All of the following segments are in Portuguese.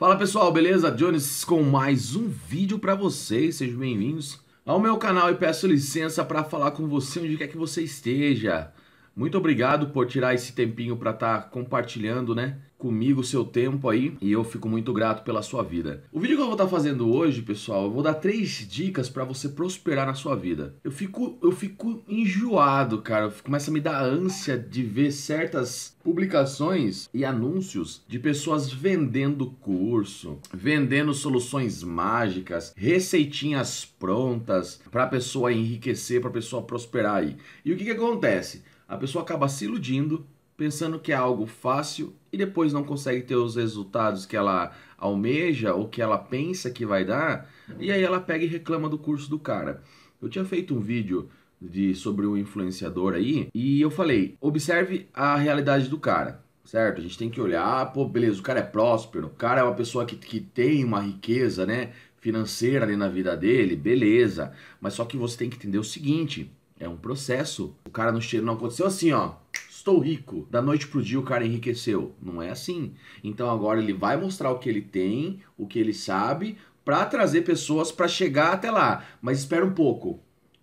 Fala pessoal, beleza? Jones com mais um vídeo para vocês, sejam bem-vindos ao meu canal e peço licença para falar com você onde quer que você esteja. Muito obrigado por tirar esse tempinho para estar tá compartilhando, né? comigo o seu tempo aí e eu fico muito grato pela sua vida. O vídeo que eu vou estar tá fazendo hoje, pessoal, eu vou dar três dicas para você prosperar na sua vida. Eu fico eu fico enjoado, cara, começa a me dar ânsia de ver certas publicações e anúncios de pessoas vendendo curso, vendendo soluções mágicas, receitinhas prontas para pessoa enriquecer, para pessoa prosperar aí. E o que que acontece? a pessoa acaba se iludindo, pensando que é algo fácil e depois não consegue ter os resultados que ela almeja ou que ela pensa que vai dar, e aí ela pega e reclama do curso do cara. Eu tinha feito um vídeo de sobre o um influenciador aí e eu falei: observe a realidade do cara. Certo? A gente tem que olhar, pô, beleza, o cara é próspero, o cara é uma pessoa que, que tem uma riqueza, né? financeira ali na vida dele, beleza. Mas só que você tem que entender o seguinte: é um processo. O cara não, não aconteceu assim, ó. Estou rico. Da noite pro dia o cara enriqueceu. Não é assim. Então agora ele vai mostrar o que ele tem, o que ele sabe, para trazer pessoas para chegar até lá. Mas espera um pouco.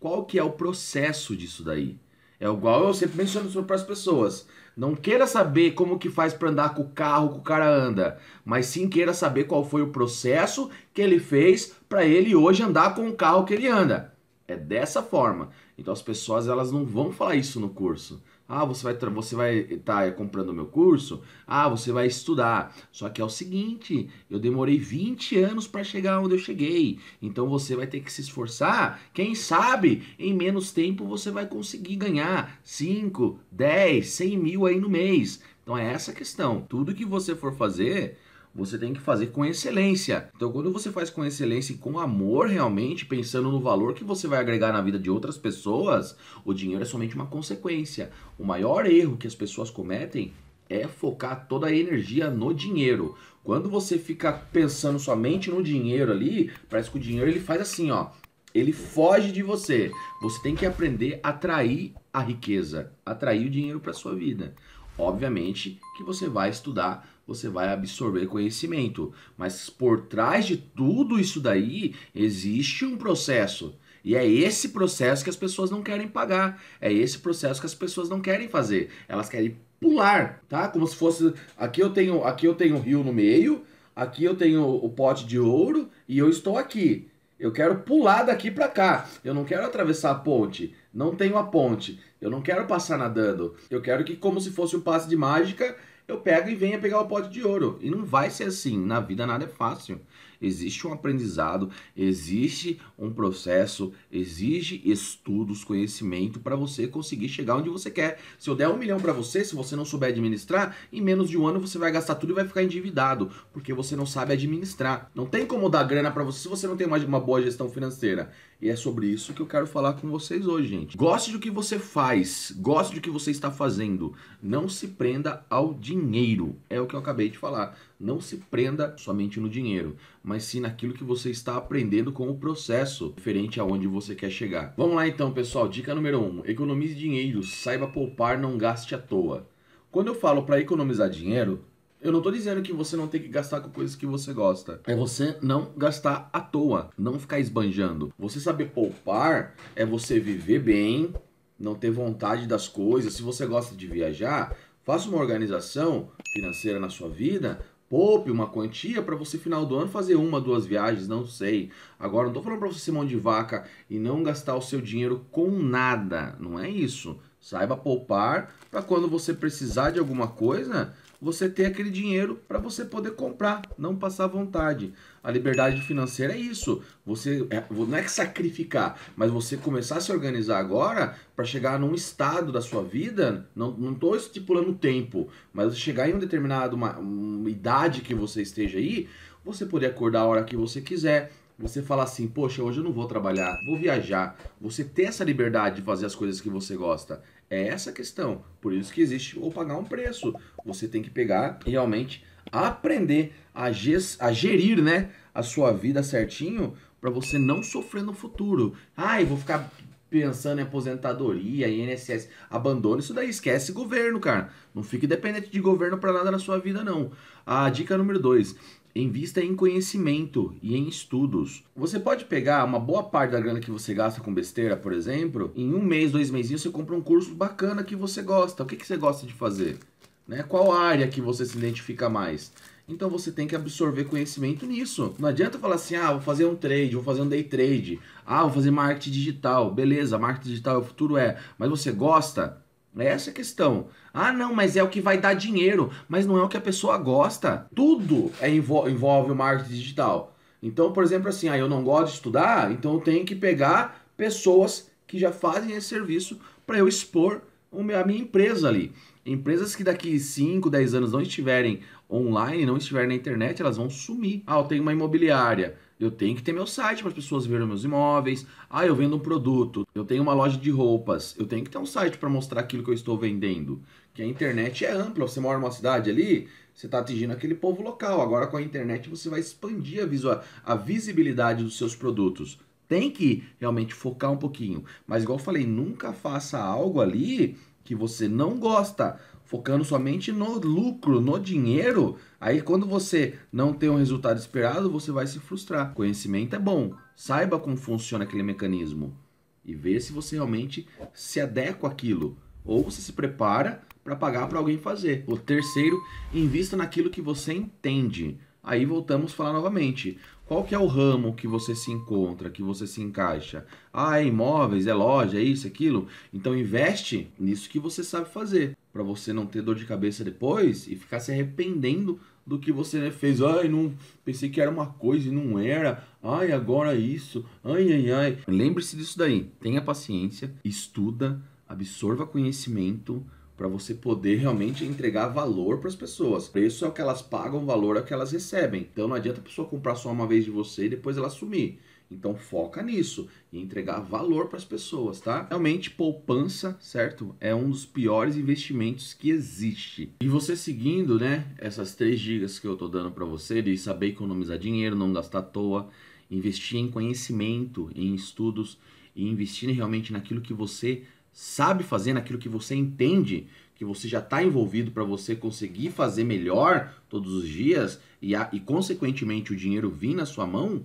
Qual que é o processo disso daí? É igual eu sempre menciono para as pessoas. Não queira saber como que faz para andar com o carro que o cara anda, mas sim queira saber qual foi o processo que ele fez para ele hoje andar com o carro que ele anda. É dessa forma. Então as pessoas elas não vão falar isso no curso. Ah, você vai você vai estar tá, eh, comprando meu curso? Ah, você vai estudar. Só que é o seguinte, eu demorei 20 anos para chegar onde eu cheguei. Então você vai ter que se esforçar. Quem sabe em menos tempo você vai conseguir ganhar 5, 10, 100 mil aí no mês. Então é essa a questão. Tudo que você for fazer, você tem que fazer com excelência. Então, quando você faz com excelência e com amor realmente, pensando no valor que você vai agregar na vida de outras pessoas, o dinheiro é somente uma consequência. O maior erro que as pessoas cometem é focar toda a energia no dinheiro. Quando você fica pensando somente no dinheiro ali, parece que o dinheiro ele faz assim, ó. Ele foge de você. Você tem que aprender a atrair a riqueza, atrair o dinheiro para sua vida. Obviamente que você vai estudar você vai absorver conhecimento. Mas por trás de tudo isso daí existe um processo. E é esse processo que as pessoas não querem pagar. É esse processo que as pessoas não querem fazer. Elas querem pular, tá? Como se fosse aqui eu tenho, aqui eu tenho o rio no meio, aqui eu tenho o pote de ouro e eu estou aqui. Eu quero pular daqui para cá. Eu não quero atravessar a ponte. Não tenho a ponte. Eu não quero passar nadando. Eu quero que como se fosse um passe de mágica, eu pego e a pegar o pote de ouro. E não vai ser assim. Na vida nada é fácil. Existe um aprendizado, existe um processo, exige estudos, conhecimento para você conseguir chegar onde você quer. Se eu der um milhão para você, se você não souber administrar, em menos de um ano você vai gastar tudo e vai ficar endividado, porque você não sabe administrar. Não tem como dar grana para você se você não tem mais uma boa gestão financeira. E é sobre isso que eu quero falar com vocês hoje, gente. Goste do que você faz, goste do que você está fazendo. Não se prenda ao dinheiro. É o que eu acabei de falar. Não se prenda somente no dinheiro, mas sim naquilo que você está aprendendo com o processo, diferente aonde você quer chegar. Vamos lá então, pessoal. Dica número 1: um, economize dinheiro, saiba poupar, não gaste à toa. Quando eu falo para economizar dinheiro, eu não tô dizendo que você não tem que gastar com coisas que você gosta. É você não gastar à toa, não ficar esbanjando. Você saber poupar é você viver bem, não ter vontade das coisas. Se você gosta de viajar, faça uma organização financeira na sua vida poupe uma quantia para você final do ano fazer uma, duas viagens, não sei. Agora não tô falando para você ser mão de vaca e não gastar o seu dinheiro com nada, não é isso. Saiba poupar para quando você precisar de alguma coisa, você ter aquele dinheiro para você poder comprar, não passar vontade. A liberdade financeira é isso. Você é, não é que sacrificar, mas você começar a se organizar agora para chegar num estado da sua vida. Não estou estipulando tempo, mas chegar em um determinado uma, uma idade que você esteja aí, você poder acordar a hora que você quiser, você falar assim, poxa, hoje eu não vou trabalhar, vou viajar. Você ter essa liberdade de fazer as coisas que você gosta. É essa a questão. Por isso que existe ou pagar um preço. Você tem que pegar realmente aprender a, a gerir, né, a sua vida certinho para você não sofrer no futuro. Ai, vou ficar pensando em aposentadoria, INSS, abandona isso daí, esquece governo, cara. Não fique dependente de governo para nada na sua vida não. A dica número 2, invista em conhecimento e em estudos. Você pode pegar uma boa parte da grana que você gasta com besteira, por exemplo, em um mês, dois meses, você compra um curso bacana que você gosta. O que, que você gosta de fazer? Né? Qual área que você se identifica mais? Então você tem que absorver conhecimento nisso. Não adianta falar assim, ah, vou fazer um trade, vou fazer um day trade, ah, vou fazer marketing digital. Beleza, marketing digital é o futuro, é. Mas você gosta? É essa a questão. Ah, não, mas é o que vai dar dinheiro, mas não é o que a pessoa gosta. Tudo é, envolve o marketing digital. Então, por exemplo, assim, ah, eu não gosto de estudar, então eu tenho que pegar pessoas que já fazem esse serviço para eu expor a minha empresa ali. Empresas que daqui 5, 10 anos não estiverem online, não estiverem na internet, elas vão sumir. Ah, eu tenho uma imobiliária eu tenho que ter meu site para as pessoas verem meus imóveis. Ah, eu vendo um produto. Eu tenho uma loja de roupas. Eu tenho que ter um site para mostrar aquilo que eu estou vendendo. Que a internet é ampla. Você mora numa cidade ali, você está atingindo aquele povo local. Agora com a internet você vai expandir a, visual, a visibilidade dos seus produtos. Tem que realmente focar um pouquinho. Mas igual eu falei, nunca faça algo ali que você não gosta focando somente no lucro, no dinheiro, aí quando você não tem um resultado esperado, você vai se frustrar. Conhecimento é bom, saiba como funciona aquele mecanismo e ver se você realmente se adequa àquilo ou você se prepara para pagar para alguém fazer. O terceiro, invista naquilo que você entende. Aí voltamos a falar novamente. Qual que é o ramo que você se encontra, que você se encaixa? Ah, é imóveis, é loja, é isso, é aquilo. Então investe nisso que você sabe fazer, para você não ter dor de cabeça depois e ficar se arrependendo do que você né, fez. Ai, não pensei que era uma coisa e não era. Ai, agora isso. Ai, ai, ai. Lembre-se disso daí. Tenha paciência, estuda, absorva conhecimento para você poder realmente entregar valor para as pessoas. Preço é o que elas pagam, valor é o que elas recebem. Então não adianta a pessoa comprar só uma vez de você e depois ela sumir. Então foca nisso e entregar valor para as pessoas, tá? Realmente poupança, certo? É um dos piores investimentos que existe. E você seguindo, né, essas três dicas que eu tô dando para você de saber economizar dinheiro, não gastar à toa, investir em conhecimento, em estudos e investir realmente naquilo que você sabe fazer, naquilo que você entende, que você já está envolvido para você conseguir fazer melhor todos os dias e, a, e, consequentemente, o dinheiro vir na sua mão,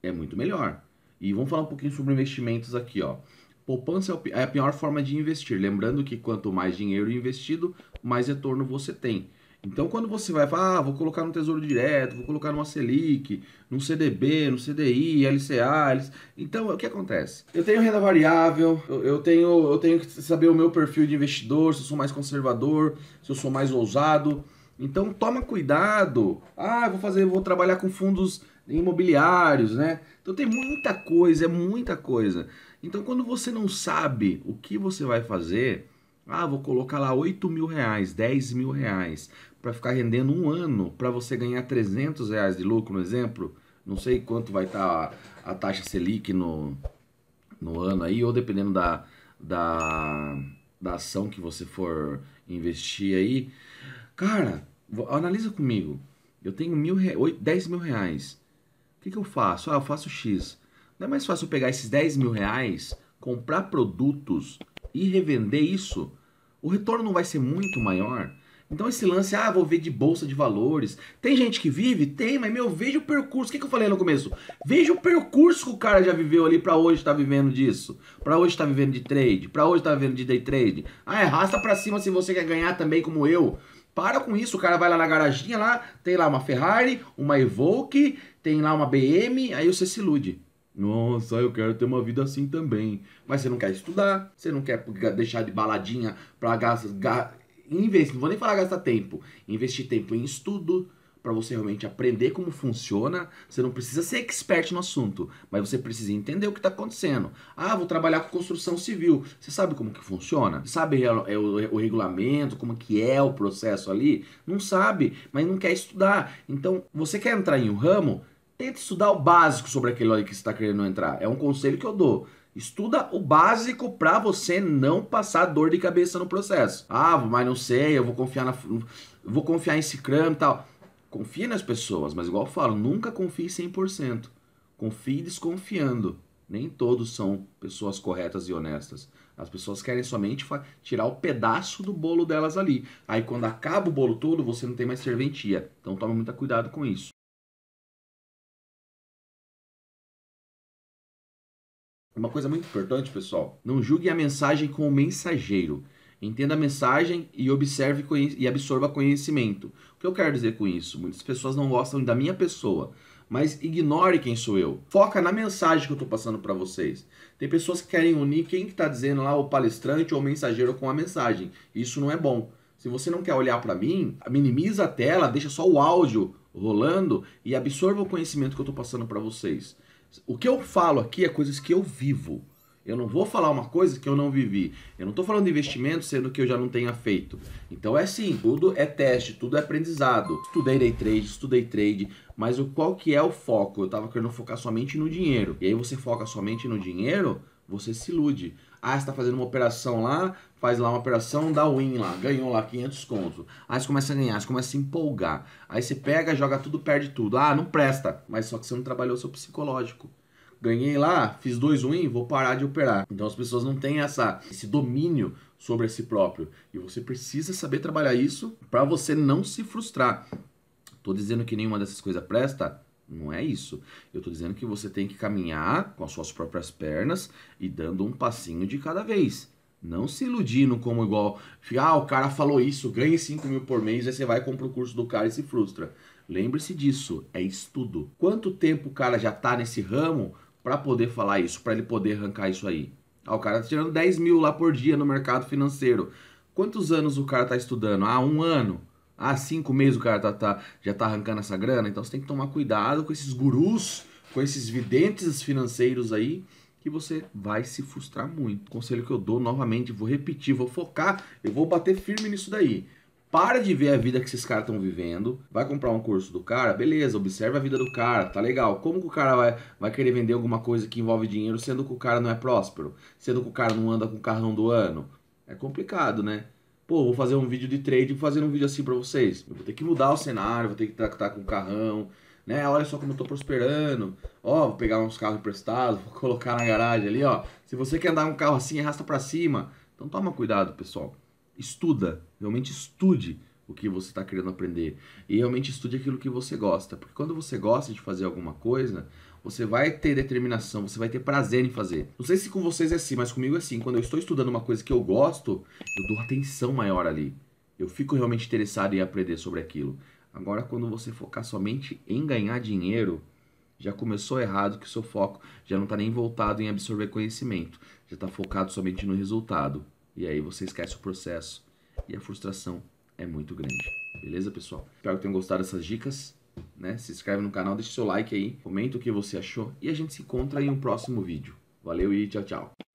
é muito melhor. E vamos falar um pouquinho sobre investimentos aqui, ó. Poupança é, é a pior forma de investir. Lembrando que quanto mais dinheiro investido, mais retorno você tem. Então, quando você vai falar, ah, vou colocar no Tesouro Direto, vou colocar numa Selic, no CDB, no CDI, LCA, Então, o que acontece? Eu tenho renda variável, eu, eu, tenho, eu tenho que saber o meu perfil de investidor, se eu sou mais conservador, se eu sou mais ousado. Então, toma cuidado. Ah, vou fazer, vou trabalhar com fundos imobiliários, né? Então, tem muita coisa, é muita coisa. Então, quando você não sabe o que você vai fazer... Ah, vou colocar lá 8 mil reais, 10 mil reais para ficar rendendo um ano para você ganhar 300 reais de lucro, no exemplo. Não sei quanto vai estar tá a, a, taxa Selic no, no ano aí, ou dependendo da, da, da ação que você for investir aí. Cara, analisa comigo. Eu tenho mil, 10 mil reais. O que, que eu faço? Ah, eu faço X. Não é mais fácil eu pegar esses 10 mil reais, comprar produtos e revender isso? O retorno não vai ser muito maior? Então esse lance, ah, vou ver de bolsa de valores. Tem gente que vive? Tem, mas meu, veja o percurso. O que, que eu falei no começo? Veja o percurso que o cara já viveu ali para hoje tá vivendo disso. para hoje tá vivendo de trade, para hoje tá vivendo de day trade. Ah, é, rasta pra cima se você quer ganhar também como eu. Para com isso, o cara vai lá na garaginha lá, tem lá uma Ferrari, uma Evoque, tem lá uma BM, aí você se ilude. Nossa, eu quero ter uma vida assim também. Mas você não quer estudar, você não quer deixar de baladinha pra investir, não vou nem falar gastar tempo, investir tempo em estudo para você realmente aprender como funciona. Você não precisa ser expert no assunto, mas você precisa entender o que está acontecendo. Ah, vou trabalhar com construção civil. Você sabe como que funciona? Sabe é é o, regulamento, como que é o processo ali? Não sabe, mas não quer estudar. Então, você quer entrar em um ramo? tenta estudar o básico sobre aquele óleo que você está querendo entrar. É um conselho que eu dou. Estuda o básico para você não passar dor de cabeça no processo. Ah, mas não sei, eu vou confiar na vou confiar em Scrum e tal. Confie nas pessoas, mas igual eu falo, nunca confie 100%. Confie desconfiando. Nem todos são pessoas corretas e honestas. As pessoas querem somente tirar o pedaço do bolo delas ali. Aí quando acaba o bolo todo, você não tem mais serventia. Então tome muito cuidado com isso. É uma coisa muito importante, pessoal: não julgue a mensagem com o mensageiro. Entenda a mensagem e observe e absorva conhecimento. O que eu quero dizer com isso? Muitas pessoas não gostam da minha pessoa, mas ignore quem sou eu. Foca na mensagem que eu estou passando para vocês. Tem pessoas que querem unir quem está que tá dizendo lá, o palestrante ou o mensageiro com a mensagem. Isso não é bom. Se você não quer olhar para mim, minimiza a tela, deixa só o áudio rolando e absorva o conhecimento que eu estou passando para vocês. O que eu falo aqui é coisas que eu vivo. Eu não vou falar uma coisa que eu não vivi. Eu não estou falando de investimento, sendo que eu já não tenha feito. Então é assim, tudo é teste, tudo é aprendizado. Estudei day trade, estudei trade, mas o qual que é o foco? Eu estava querendo focar somente no dinheiro. E aí você foca somente no dinheiro, você se ilude. Ah, você está fazendo uma operação lá, faz lá uma operação, dá win lá, ganhou lá 500 contos Aí você começa a ganhar, você começa a se empolgar. Aí você pega, joga tudo, perde tudo. Ah, não presta, mas só que você não trabalhou seu psicológico. Ganhei lá, fiz dois win, vou parar de operar. Então as pessoas não têm essa, esse domínio sobre si próprio. E você precisa saber trabalhar isso para você não se frustrar. Tô dizendo que nenhuma dessas coisas presta? Não é isso. Eu estou dizendo que você tem que caminhar com as suas próprias pernas e dando um passinho de cada vez. Não se iludindo como igual. Ah, o cara falou isso, ganhe 5 mil por mês, aí você vai compra o curso do cara e se frustra. Lembre-se disso, é estudo. Quanto tempo o cara já está nesse ramo para poder falar isso, para ele poder arrancar isso aí? Ah, o cara tá tirando 10 mil lá por dia no mercado financeiro. Quantos anos o cara está estudando? Ah, um ano há ah, cinco meses o cara tá, tá, já tá arrancando essa grana. Então você tem que tomar cuidado com esses gurus, com esses videntes financeiros aí, que você vai se frustrar muito. Conselho que eu dou novamente, vou repetir, vou focar, eu vou bater firme nisso daí. Para de ver a vida que esses caras estão vivendo. Vai comprar um curso do cara, beleza, observa a vida do cara, tá legal. Como que o cara vai, vai querer vender alguma coisa que envolve dinheiro, sendo que o cara não é próspero? Sendo que o cara não anda com o carrão do ano? É complicado, né? pô, vou fazer um vídeo de trade, vou fazer um vídeo assim para vocês. Eu vou ter que mudar o cenário, vou ter que tratar com o carrão, né? Olha só como eu tô prosperando. Ó, vou pegar uns carros emprestados, vou colocar na garagem ali, ó. Se você quer andar um carro assim, arrasta para cima. Então toma cuidado, pessoal. Estuda, realmente estude o que você está querendo aprender. E realmente estude aquilo que você gosta. Porque quando você gosta de fazer alguma coisa, você vai ter determinação, você vai ter prazer em fazer. Não sei se com vocês é assim, mas comigo é assim. Quando eu estou estudando uma coisa que eu gosto, eu dou atenção maior ali. Eu fico realmente interessado em aprender sobre aquilo. Agora, quando você focar somente em ganhar dinheiro, já começou errado que o seu foco já não está nem voltado em absorver conhecimento. Já está focado somente no resultado. E aí você esquece o processo e a frustração é muito grande. Beleza, pessoal? Espero que tenham gostado dessas dicas. Né? Se inscreve no canal, deixa seu like aí, comenta o que você achou e a gente se encontra em um próximo vídeo. Valeu e tchau, tchau.